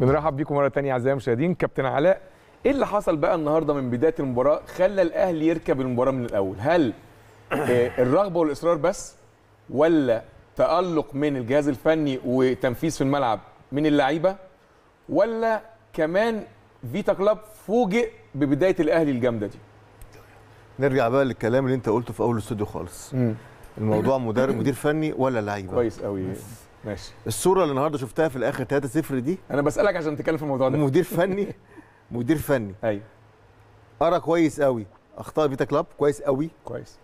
بنرحب بيكم مره ثانيه اعزائي المشاهدين كابتن علاء ايه اللي حصل بقى النهارده من بدايه المباراه خلى الاهلي يركب المباراه من الاول هل آه، الرغبه والاصرار بس ولا تالق من الجهاز الفني وتنفيذ في الملعب من اللعيبه ولا كمان فيتا كلاب فوجئ ببدايه الاهلي الجامده دي نرجع بقى للكلام اللي انت قلته في اول الاستوديو خالص الموضوع مدرب مدير فني ولا لعيبه كويس قوي ماشي الصوره اللي النهارده شفتها في الاخر 3 0 دي انا بسالك عشان تتكلم في الموضوع ده مدير فني مدير فني ايوه قرا كويس قوي اخطاء فيتا كلاب كويس قوي كويس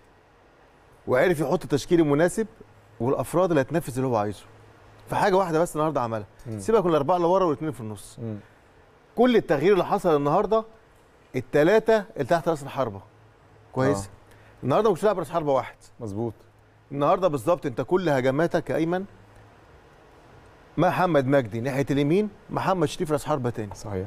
وعرف يحط التشكيل المناسب والافراد اللي هتنفذ اللي هو عايزه فحاجه واحده بس النهارده عملها سيبك من الاربعه اللي ورا والاثنين في النص م. كل التغيير اللي حصل النهارده الثلاثه اللي تحت راس الحربه كويس آه. النهارده مش لاعب راس حربه واحد مظبوط النهارده بالظبط انت كل هجماتك يا ايمن محمد مجدي ناحيه اليمين محمد شريف راس حربه تاني صحيح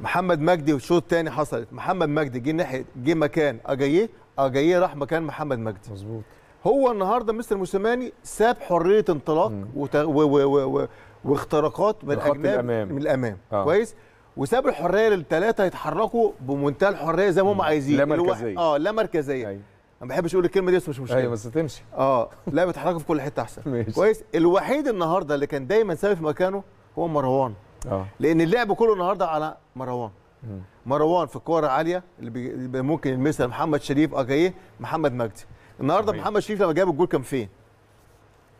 محمد مجدي والشوط تاني حصلت محمد مجدي جه ناحيه جه مكان اجاييه اجاييه راح مكان محمد مجدي مظبوط هو النهارده مستر موسيماني ساب حريه انطلاق واختراقات من الأمام. من الامام آه. كويس وساب الحريه للثلاثه يتحركوا بمنتهى الحريه زي ما هم عايزين لا مركزيه اه لا مركزيه أيوه. ما بحبش اقول الكلمه دي بس مش مشكله ايوه بس تمشي اه لا بيتحركوا في كل حته احسن ماشي. كويس الوحيد النهارده اللي كان دايما ثابت في مكانه هو مروان اه لان اللعب كله النهارده على مروان مم. مروان في الكوره العاليه اللي, بي... ممكن يلمسها محمد شريف اجايه آه، محمد مجدي النهارده محمد شريف لما جاب الجول كان فين؟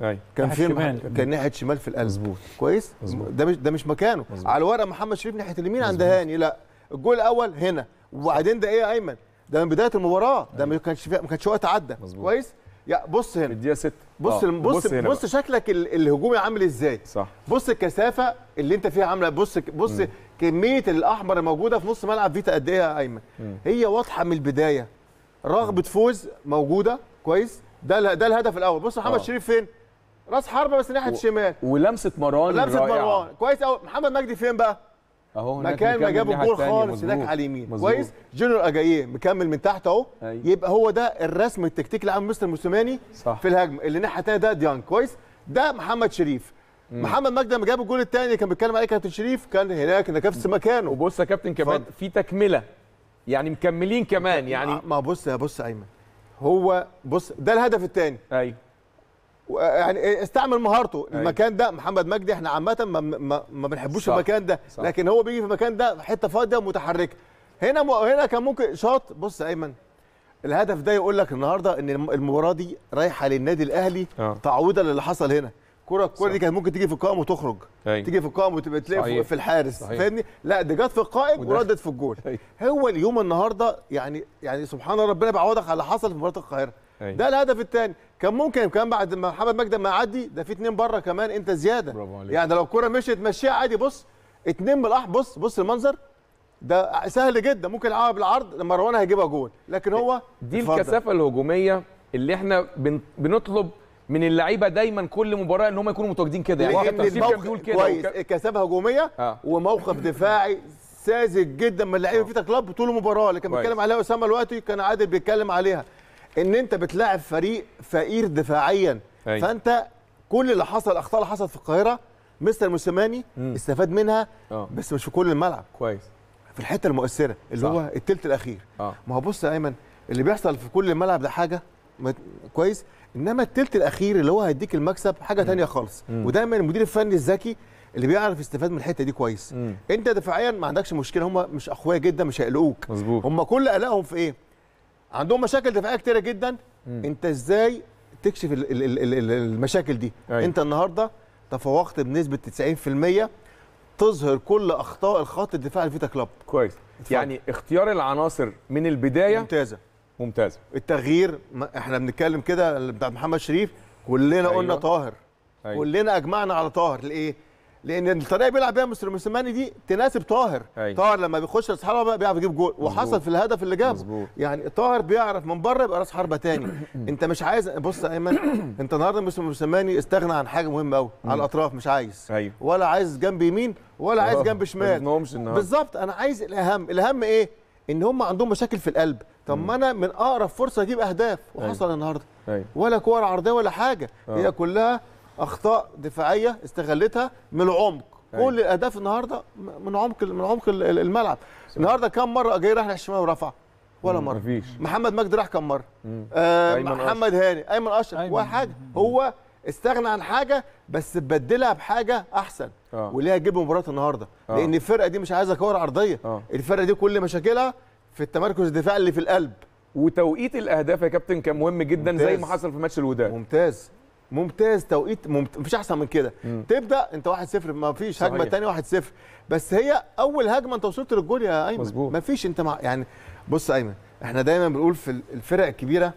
ايوه كان فين شمال. كان ناحيه شمال في القلب مظبوط كويس مزبوط. ده مش ده مش مكانه مزبوط. على الورق محمد شريف ناحيه اليمين عند هاني لا الجول الاول هنا وبعدين ده ايه يا ايمن ده من بدايه المباراه ده ما أيوه. كانش ما كانش وقت عدى كويس يا بص هنا الدقيقه 6 بص آه. بص بص, بص شكلك الهجومي عامل ازاي صح بص الكثافه اللي انت فيها عامله بص بص م. كميه الاحمر الموجوده في نص ملعب فيتا قد ايه يا ايمن هي واضحه من البدايه رغبه فوز موجوده كويس ده ده الهدف الاول بص محمد آه. شريف فين راس حربه بس ناحيه الشمال ولمسه مروان لمسه مروان كويس قوي محمد مجدي فين بقى اهو مكان ما جاب الجول خالص هناك على اليمين كويس جونيور اجاييه مكمل من تحت اهو أيوه. يبقى هو ده الرسم التكتيكي اللي عامله مستر موسيماني في الهجمه اللي الناحيه الثانيه ده ديانج كويس ده محمد شريف مم. محمد مجدي لما جاب الجول الثاني كان بيتكلم عليه كابتن شريف كان هناك نفس مكانه وبص يا كابتن كمان في تكمله يعني مكملين كمان يعني ما بص يا بص ايمن هو بص ده الهدف الثاني ايوه يعني استعمل مهارته أيوة. المكان ده محمد مجدي احنا عامه ما, ما, ما بنحبوش المكان ده صح. لكن هو بيجي في المكان ده حته فاضيه متحركه هنا م... هنا كان ممكن شاط بص ايمن الهدف ده يقول لك النهارده ان المباراه دي رايحه للنادي الاهلي آه. تعويضا للي حصل هنا كرة الكره دي كانت ممكن تيجي في القائم وتخرج أيوة. تيجي في القائم وتبقى تلاقي صحيح. في الحارس فاهمني لا دي جت في القائم وردت في الجول أيوه. هو اليوم النهارده يعني يعني سبحان ربنا بيعوضك على اللي حصل في مباراه القاهره أيوه. ده الهدف الثاني كان ممكن كمان بعد ما محمد مجد ما يعدي ده في اتنين بره كمان انت زياده برافو عليك يعني لو الكره مشيت مشيها عادي بص اتنين بالاح بص بص المنظر ده سهل جدا ممكن يلعبها بالعرض لما مروان هيجيبها جول لكن هو دي الفضل. الكثافه الهجوميه اللي احنا بنطلب من اللعيبه دايما كل مباراه ان هم يكونوا متواجدين كده يعني كده كويس كثافه هجوميه آه. وموقف دفاعي ساذج جدا من اللعيبه في آه. تكلب طول المباراه اللي كان بيتكلم عليها اسامه دلوقتي كان عادل بيتكلم عليها ان انت بتلاعب فريق فقير دفاعيا أي. أيوة. فانت كل اللي حصل الاخطاء اللي حصلت في القاهره مستر موسيماني استفاد منها أوه. بس مش في كل الملعب كويس في الحته المؤثره اللي صح. هو الثلث الاخير أوه. ما هو بص يا ايمن اللي بيحصل في كل الملعب ده حاجه كويس انما الثلث الاخير اللي هو هيديك المكسب حاجه ثانيه خالص مم. ودايما المدير الفني الذكي اللي بيعرف يستفاد من الحته دي كويس مم. انت دفاعيا ما عندكش مشكله هم مش اقوياء جدا مش هيقلقوك هم كل قلقهم في ايه عندهم مشاكل دفاعيه كتيره جدا مم. انت ازاي تكشف الـ الـ الـ المشاكل دي أيوة. انت النهارده تفوقت بنسبه 90% تظهر كل اخطاء الخط الدفاع الفيتا كلوب كويس اتفضل. يعني اختيار العناصر من البدايه ممتازه ممتازه التغيير احنا بنتكلم كده بتاع محمد شريف كلنا أيوة. قلنا طاهر أيوة. كلنا اجمعنا على طاهر لايه لان الطريقه بيلعب بيها مستر موسيماني دي تناسب طاهر أي. أيوة. طاهر لما بيخش راس حربه بيعرف يجيب جول وحصل في الهدف اللي جابه يعني طاهر بيعرف من بره يبقى راس حربه تاني انت مش عايز بص يا ايمن انت النهارده مستر موسيماني استغنى عن حاجه مهمه قوي على الاطراف مش عايز أي. أيوة. ولا عايز جنب يمين ولا عايز آه، جنب شمال بالظبط انا عايز الاهم الاهم ايه ان هم عندهم مشاكل في القلب طب ما انا من اقرب فرصه اجيب اهداف وحصل أيوة. النهارده ولا كوره عرضيه ولا حاجه آه. هي كلها اخطاء دفاعيه استغلتها من العمق كل أيوة. الاهداف النهارده من عمق من عمق الملعب النهارده كم مره جاي راح الشمال ورفع ولا مره مفيش. محمد مجدي راح كم مره آه محمد هاني ايمن اشرف ولا حاجه هو استغنى عن حاجه بس بدلها بحاجه احسن آه. وليها جيب مباراه النهارده آه. لان الفرقه دي مش عايزه كور عرضيه آه. الفرقه دي كل مشاكلها في التمركز الدفاعي اللي في القلب وتوقيت الاهداف يا كابتن كان مهم جدا ممتاز. زي ما حصل في ماتش الوداد ممتاز ممتاز توقيت ممت... مفيش احسن من كده تبدا انت 1-0 مفيش هجمه ثانيه 1-0 بس هي اول هجمه انت وصلت للجول يا ايمن مظبوط مفيش انت مع... يعني بص ايمن احنا دايما بنقول في الفرق الكبيره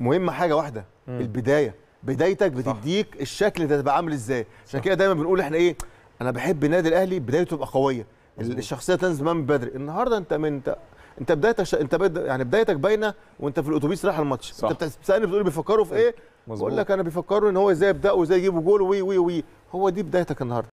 مهمه حاجه واحده مم. البدايه بدايتك بتديك صح. الشكل انت هتبقى عامل ازاي عشان كده دايما بنقول احنا ايه انا بحب النادي الاهلي بدايته تبقى قويه الشخصيه تنزل من بدري النهارده انت من انت انت بدايتك ش... انت بد... يعني بدايتك باينه وانت في الاتوبيس رايح الماتش انت بتسالني بتقول بيفكروا في ايه, إيه؟ بقول لك انا بيفكروا ان هو ازاي يبداوا وازاي يجيبوا جول وي وي وي هو دي بدايتك النهارده